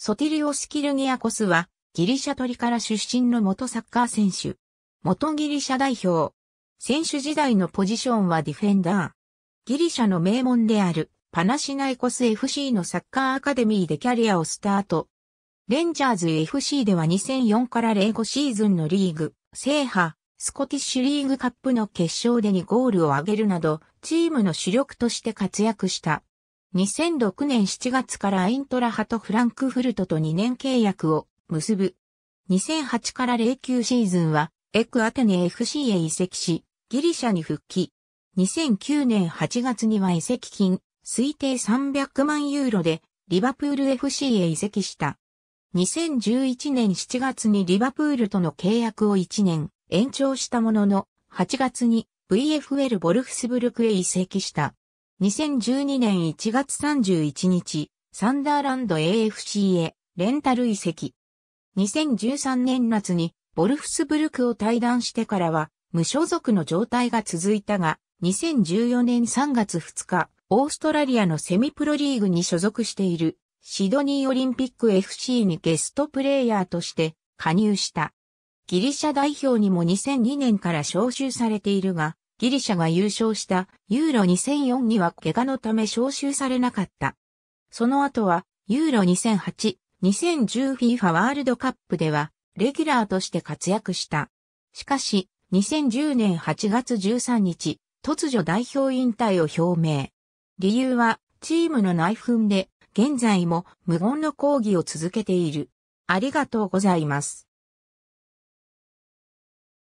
ソティリオス・キルギアコスは、ギリシャトリから出身の元サッカー選手。元ギリシャ代表。選手時代のポジションはディフェンダー。ギリシャの名門である、パナシナイコス FC のサッカーアカデミーでキャリアをスタート。レンジャーズ FC では2004から05シーズンのリーグ、制覇、スコティッシュリーグカップの決勝で2ゴールを挙げるなど、チームの主力として活躍した。2006年7月からイントラハとフランクフルトと2年契約を結ぶ。2008から09シーズンは、エクアテネ FC へ移籍し、ギリシャに復帰。2009年8月には移籍金、推定300万ユーロで、リバプール FC へ移籍した。2011年7月にリバプールとの契約を1年延長したものの、8月に VFL ボルフスブルクへ移籍した。2012年1月31日、サンダーランド AFC へレンタル移籍。2013年夏にボルフスブルクを退団してからは無所属の状態が続いたが、2014年3月2日、オーストラリアのセミプロリーグに所属しているシドニーオリンピック FC にゲストプレイヤーとして加入した。ギリシャ代表にも2002年から招集されているが、ギリシャが優勝したユーロ2004には怪我のため招集されなかった。その後はユーロ2008、2010FIFA ワールドカップではレギュラーとして活躍した。しかし、2010年8月13日、突如代表引退を表明。理由は、チームの内紛で、現在も無言の抗議を続けている。ありがとうございます。